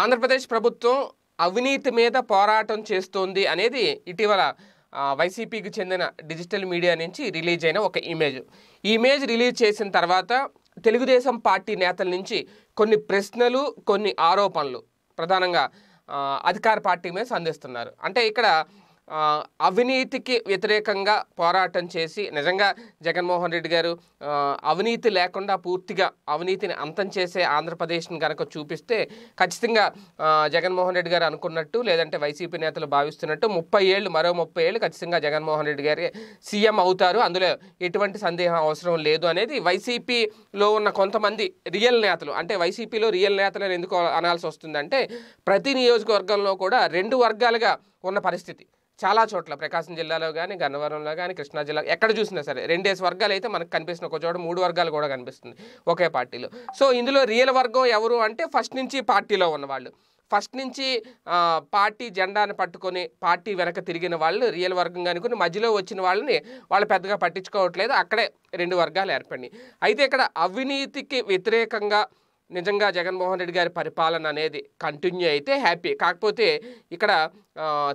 ఆంధ్రప్రదేశ్ ప్రభుత్వం అవినీతి మీద పోరాటం చేస్తోంది అనేది ఇటీవల వైసీపీకి చెందిన డిజిటల్ మీడియా నుంచి రిలీజ్ అయిన ఒక ఇమేజ్ ఈ ఇమేజ్ రిలీజ్ చేసిన తర్వాత తెలుగుదేశం పార్టీ నేతల నుంచి కొన్ని ప్రశ్నలు కొన్ని ఆరోపణలు ప్రధానంగా అధికార పార్టీ మీద సంధిస్తున్నారు అంటే ఇక్కడ అవినీతికి వ్యతిరేకంగా పోరాటం చేసి నిజంగా జగన్మోహన్ రెడ్డి గారు అవినీతి లేకుండా పూర్తిగా అవినీతిని అంతం చేసే ఆంధ్రప్రదేశ్ని కనుక చూపిస్తే ఖచ్చితంగా జగన్మోహన్ రెడ్డి గారు అనుకున్నట్టు లేదంటే వైసీపీ నేతలు భావిస్తున్నట్టు ముప్పై ఏళ్ళు మరో ముప్పై ఏళ్ళు ఖచ్చితంగా జగన్మోహన్ రెడ్డి గారి సీఎం అవుతారు అందులో ఎటువంటి సందేహం అవసరం లేదు అనేది వైసీపీలో ఉన్న కొంతమంది రియల్ నేతలు అంటే వైసీపీలో రియల్ నేతలను ఎందుకు అనాల్సి వస్తుందంటే ప్రతి నియోజకవర్గంలో కూడా రెండు వర్గాలుగా ఉన్న పరిస్థితి చాలా చోట్ల ప్రకాశం జిల్లాలో కానీ గన్నవరంలో కానీ కృష్ణా జిల్లా ఎక్కడ చూసినా సరే రెండేస్ వర్గాలు అయితే మనకు కనిపిస్తున్న ఒక చోట మూడు వర్గాలు కూడా కనిపిస్తుంది ఒకే పార్టీలో సో ఇందులో రియల్ వర్గం ఎవరు అంటే ఫస్ట్ నుంచి పార్టీలో ఉన్నవాళ్ళు ఫస్ట్ నుంచి పార్టీ జెండాను పట్టుకొని పార్టీ వెనక తిరిగిన వాళ్ళు రియల్ వర్గం కనుకొని మధ్యలో వచ్చిన వాళ్ళని వాళ్ళు పెద్దగా పట్టించుకోవట్లేదు అక్కడే రెండు వర్గాలు ఏర్పడినాయి అయితే ఇక్కడ అవినీతికి వ్యతిరేకంగా నిజంగా జగన్మోహన్ రెడ్డి గారి పరిపాలన అనేది కంటిన్యూ అయితే హ్యాపీ కాకపోతే ఇక్కడ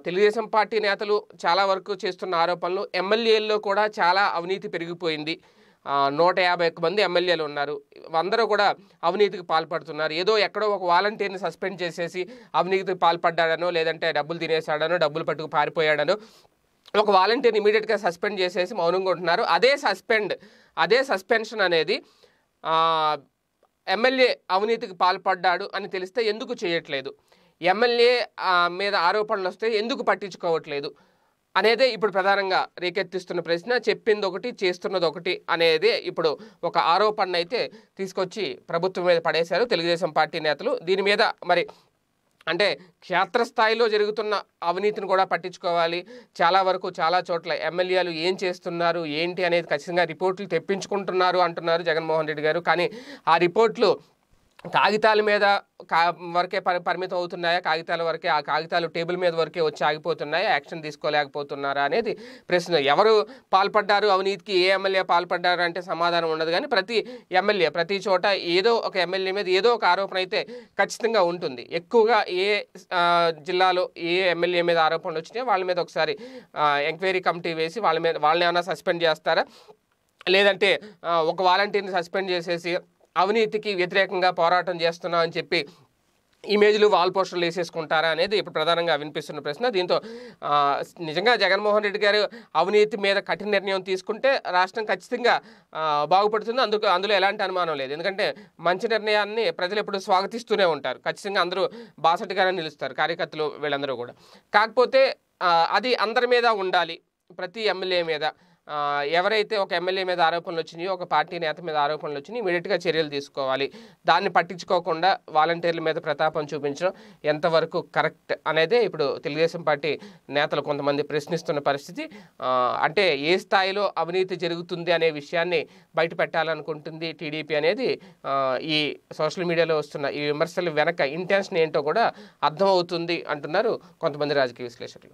తెలుగుదేశం పార్టీ నేతలు చాలా వరకు చేస్తున్న ఆరోపణలు ఎమ్మెల్యేల్లో కూడా చాలా అవినీతి పెరిగిపోయింది నూట యాభై ఒక్క మంది ఎమ్మెల్యేలు ఉన్నారు అందరూ కూడా అవినీతికి పాల్పడుతున్నారు ఏదో ఎక్కడో ఒక వాలంటీర్ని సస్పెండ్ చేసేసి అవినీతికి పాల్పడ్డాడనో లేదంటే డబ్బులు తినేశాడనో డబ్బులు పట్టుకు పారిపోయాడనో ఒక వాలంటీర్ని ఇమీడియట్గా సస్పెండ్ చేసేసి మౌనంగా ఉంటున్నారు అదే సస్పెండ్ అదే సస్పెన్షన్ అనేది ఎమ్మెల్యే అవినీతికి పాల్పడ్డాడు అని తెలిస్తే ఎందుకు చేయట్లేదు ఎమ్మెల్యే మీద ఆరోపణలు వస్తే ఎందుకు పట్టించుకోవట్లేదు అనేదే ఇప్పుడు ప్రధానంగా రేకెత్తిస్తున్న ప్రశ్న చెప్పింది ఒకటి చేస్తున్నది ఒకటి అనేది ఇప్పుడు ఒక ఆరోపణ అయితే తీసుకొచ్చి ప్రభుత్వం మీద పడేశారు తెలుగుదేశం పార్టీ నేతలు దీని మీద మరి అంటే క్షేత్రస్థాయిలో జరుగుతున్న అవినీతిని కూడా పట్టించుకోవాలి చాలా వరకు చాలా చోట్ల ఎమ్మెల్యేలు ఏం చేస్తున్నారు ఏంటి అనేది ఖచ్చితంగా రిపోర్ట్లు తెప్పించుకుంటున్నారు అంటున్నారు జగన్మోహన్ రెడ్డి గారు కానీ ఆ రిపోర్ట్లు కాగితాల మీద కా వరకే పరి పరిమితం అవుతున్నాయా కాగితాల వరకే ఆ కాగితాలు టేబుల్ మీద వరకే వచ్చి ఆగిపోతున్నాయా యాక్షన్ తీసుకోలేకపోతున్నారా అనేది ప్రశ్న ఎవరు పాల్పడ్డారు అవినీతికి ఏ ఎమ్మెల్యే పాల్పడ్డారు అంటే సమాధానం ఉండదు కానీ ప్రతి ఎమ్మెల్యే ప్రతి చోట ఏదో ఒక ఎమ్మెల్యే మీద ఏదో ఒక ఆరోపణ అయితే ఖచ్చితంగా ఉంటుంది ఎక్కువగా ఏ జిల్లాలో ఏ ఎమ్మెల్యే మీద ఆరోపణలు వచ్చినాయో వాళ్ళ మీద ఒకసారి ఎంక్వైరీ కమిటీ వేసి వాళ్ళ మీద వాళ్ళని ఏమైనా సస్పెండ్ చేస్తారా లేదంటే ఒక వాలంటీర్ని సస్పెండ్ చేసేసి అవినీతికి వ్యతిరేకంగా పోరాటం చేస్తున్నాం అని చెప్పి ఇమేజ్లు వాల్ పోస్టర్లు వేసేసుకుంటారా అనేది ఇప్పుడు ప్రధానంగా వినిపిస్తున్న ప్రశ్న దీంతో నిజంగా జగన్మోహన్ రెడ్డి గారు అవినీతి మీద కఠిన నిర్ణయం తీసుకుంటే రాష్ట్రం ఖచ్చితంగా బాగుపడుతుంది అందుకు అందులో ఎలాంటి అనుమానం లేదు ఎందుకంటే మంచి నిర్ణయాన్ని ప్రజలు ఎప్పుడు స్వాగతిస్తూనే ఉంటారు ఖచ్చితంగా అందరూ బాసటిగానే నిలుస్తారు కార్యకర్తలు వీళ్ళందరూ కూడా కాకపోతే అది అందరి మీద ఉండాలి ప్రతి ఎమ్మెల్యే మీద ఎవరైతే ఒక ఎమ్మెల్యే మీద ఆరోపణలు వచ్చినాయో ఒక పార్టీ నేత మీద ఆరోపణలు వచ్చినాయి ఇమీడియట్గా చర్యలు తీసుకోవాలి దాన్ని పట్టించుకోకుండా వాలంటీర్ల మీద ప్రతాపం చూపించడం ఎంతవరకు కరెక్ట్ అనేదే ఇప్పుడు తెలుగుదేశం పార్టీ నేతలు కొంతమంది ప్రశ్నిస్తున్న పరిస్థితి అంటే ఏ స్థాయిలో అవినీతి జరుగుతుంది అనే విషయాన్ని బయట పెట్టాలనుకుంటుంది టీడీపీ అనేది ఈ సోషల్ మీడియాలో వస్తున్న ఈ విమర్శలు వెనక ఇంటెన్షన్ ఏంటో కూడా అర్థమవుతుంది అంటున్నారు కొంతమంది రాజకీయ విశ్లేషకులు